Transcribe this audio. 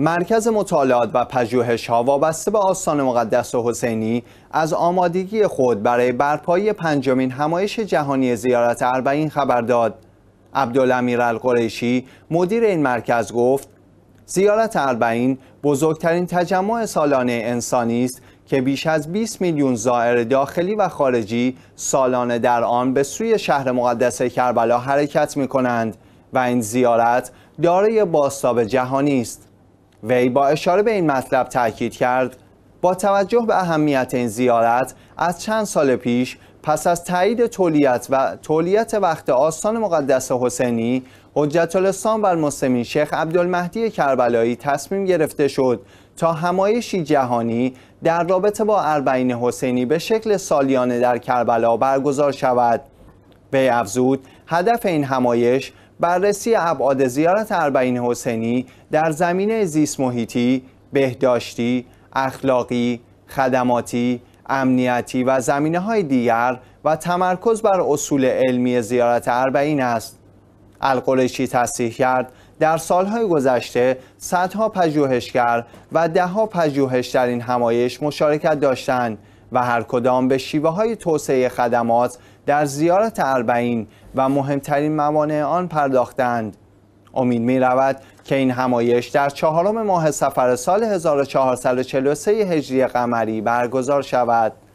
مرکز مطالعات و ها وابسته به آستان مقدس حسینی از آمادگی خود برای برپایی پنجمین همایش جهانی زیارت اربعین خبر داد. عبدالامیر القریشی مدیر این مرکز گفت زیارت اربعین بزرگترین تجمع سالانه انسانی است که بیش از 20 میلیون زائر داخلی و خارجی سالانه در آن به سوی شهر مقدس کربلا حرکت می کنند و این زیارت دارای باستاب جهانی است. وی با اشاره به این مطلب تاکید کرد با توجه به اهمیت این زیارت از چند سال پیش پس از تایید تولیت و تولیت وقت آستان مقدس حسینی حجت الاسلام بر مسلمین شیخ عبدالمهدی کربلایی تصمیم گرفته شد تا همایشی جهانی در رابطه با اربعین حسینی به شکل سالیانه در کربلا برگزار شود. وی افزود هدف این همایش بررسی ابعاد زیارت اربعین حسینی در زمینه زیست محیطی، بهداشتی، اخلاقی، خدماتی، امنیتی و زمینه های دیگر و تمرکز بر اصول علمی زیارت اربعین است. القلشی تصریح کرد در سالهای گذشته صدها پژوهشگر و دهها پژوهش در این همایش مشارکت داشتند و هر کدام به شیوه های توسعه خدمات در زیارت اربعین و مهمترین موانع آن پرداختند امید می رود که این همایش در چهارم ماه سفر سال 1443 هجری قمری برگزار شود